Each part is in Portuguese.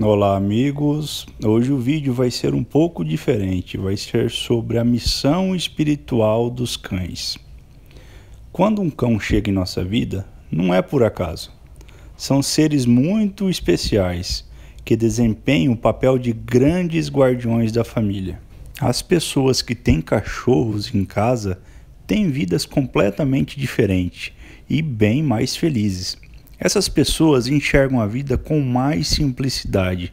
Olá, amigos. Hoje o vídeo vai ser um pouco diferente, vai ser sobre a missão espiritual dos cães. Quando um cão chega em nossa vida, não é por acaso. São seres muito especiais que desempenham o papel de grandes guardiões da família. As pessoas que têm cachorros em casa têm vidas completamente diferentes e bem mais felizes essas pessoas enxergam a vida com mais simplicidade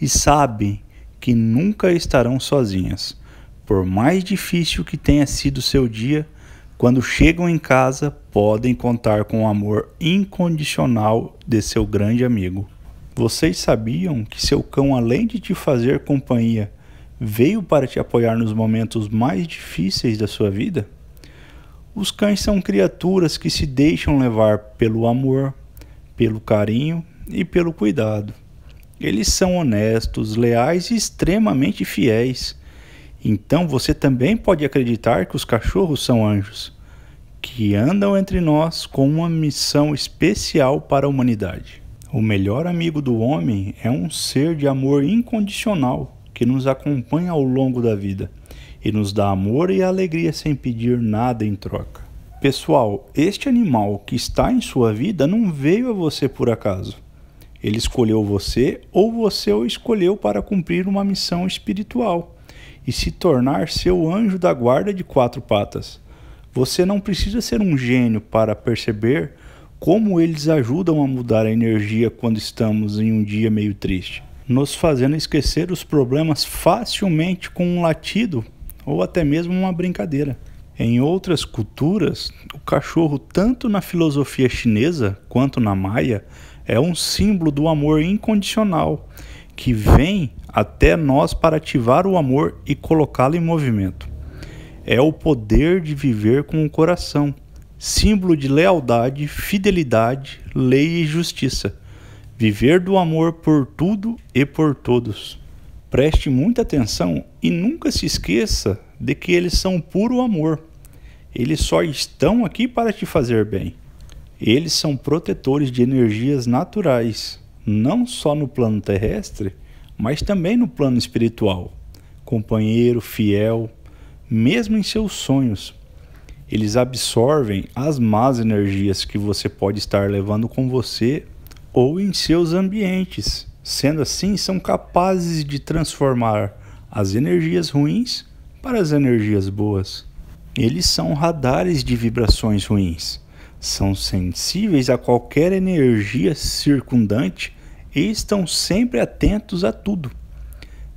e sabem que nunca estarão sozinhas. Por mais difícil que tenha sido seu dia, quando chegam em casa, podem contar com o amor incondicional de seu grande amigo. Vocês sabiam que seu cão, além de te fazer companhia, veio para te apoiar nos momentos mais difíceis da sua vida? Os cães são criaturas que se deixam levar pelo amor, pelo carinho e pelo cuidado. Eles são honestos, leais e extremamente fiéis. Então você também pode acreditar que os cachorros são anjos, que andam entre nós com uma missão especial para a humanidade. O melhor amigo do homem é um ser de amor incondicional que nos acompanha ao longo da vida e nos dá amor e alegria sem pedir nada em troca. Pessoal, este animal que está em sua vida não veio a você por acaso. Ele escolheu você ou você o escolheu para cumprir uma missão espiritual e se tornar seu anjo da guarda de quatro patas. Você não precisa ser um gênio para perceber como eles ajudam a mudar a energia quando estamos em um dia meio triste, nos fazendo esquecer os problemas facilmente com um latido ou até mesmo uma brincadeira. Em outras culturas, o cachorro, tanto na filosofia chinesa quanto na maia, é um símbolo do amor incondicional que vem até nós para ativar o amor e colocá-lo em movimento. É o poder de viver com o coração, símbolo de lealdade, fidelidade, lei e justiça. Viver do amor por tudo e por todos. Preste muita atenção e nunca se esqueça de que eles são puro amor. Eles só estão aqui para te fazer bem. Eles são protetores de energias naturais, não só no plano terrestre, mas também no plano espiritual. Companheiro fiel, mesmo em seus sonhos. Eles absorvem as más energias que você pode estar levando com você ou em seus ambientes. Sendo assim, são capazes de transformar as energias ruins para as energias boas. Eles são radares de vibrações ruins, são sensíveis a qualquer energia circundante e estão sempre atentos a tudo.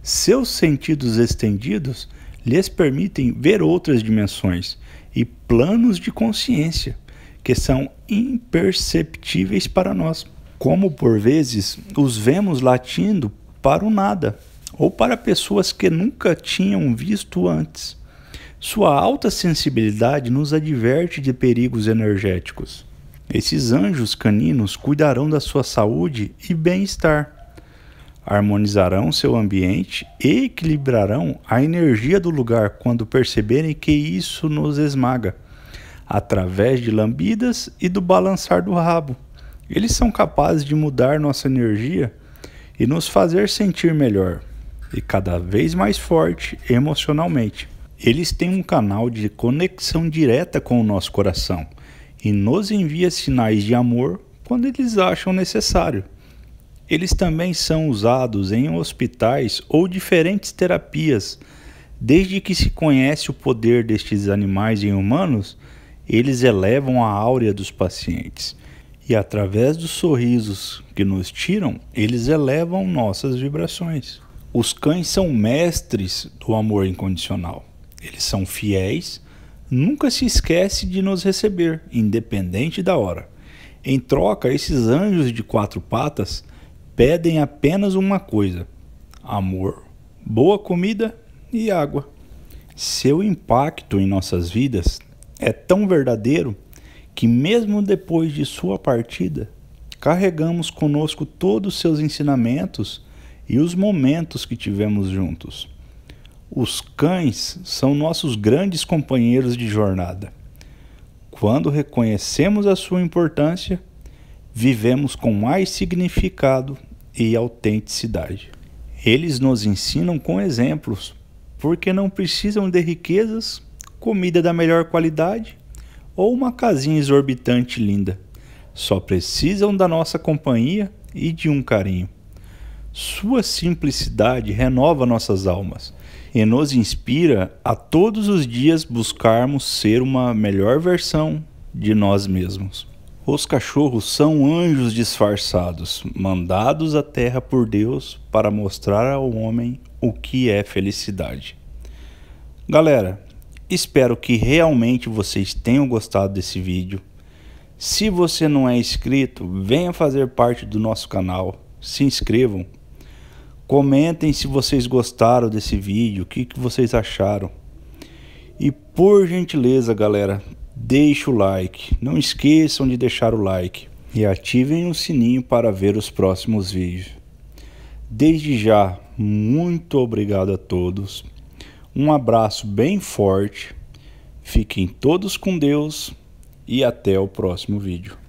Seus sentidos estendidos lhes permitem ver outras dimensões e planos de consciência que são imperceptíveis para nós, como por vezes os vemos latindo para o nada ou para pessoas que nunca tinham visto antes. Sua alta sensibilidade nos adverte de perigos energéticos. Esses anjos caninos cuidarão da sua saúde e bem-estar, harmonizarão seu ambiente e equilibrarão a energia do lugar quando perceberem que isso nos esmaga, através de lambidas e do balançar do rabo. Eles são capazes de mudar nossa energia e nos fazer sentir melhor e cada vez mais forte emocionalmente. Eles têm um canal de conexão direta com o nosso coração e nos envia sinais de amor quando eles acham necessário. Eles também são usados em hospitais ou diferentes terapias. Desde que se conhece o poder destes animais em humanos, eles elevam a áurea dos pacientes. E através dos sorrisos que nos tiram, eles elevam nossas vibrações. Os cães são mestres do amor incondicional. Eles são fiéis, nunca se esquece de nos receber, independente da hora. Em troca, esses anjos de quatro patas pedem apenas uma coisa: amor, boa comida e água. Seu impacto em nossas vidas é tão verdadeiro que, mesmo depois de sua partida, carregamos conosco todos seus ensinamentos e os momentos que tivemos juntos. Os cães são nossos grandes companheiros de jornada. Quando reconhecemos a sua importância, vivemos com mais significado e autenticidade. Eles nos ensinam com exemplos, porque não precisam de riquezas, comida da melhor qualidade ou uma casinha exorbitante linda. Só precisam da nossa companhia e de um carinho. Sua simplicidade renova nossas almas e nos inspira a todos os dias buscarmos ser uma melhor versão de nós mesmos. Os cachorros são anjos disfarçados, mandados à terra por Deus para mostrar ao homem o que é felicidade. Galera, espero que realmente vocês tenham gostado desse vídeo. Se você não é inscrito, venha fazer parte do nosso canal. Se inscrevam Comentem se vocês gostaram desse vídeo, o que, que vocês acharam. E por gentileza, galera, deixe o like. Não esqueçam de deixar o like e ativem o sininho para ver os próximos vídeos. Desde já, muito obrigado a todos. Um abraço bem forte. Fiquem todos com Deus e até o próximo vídeo.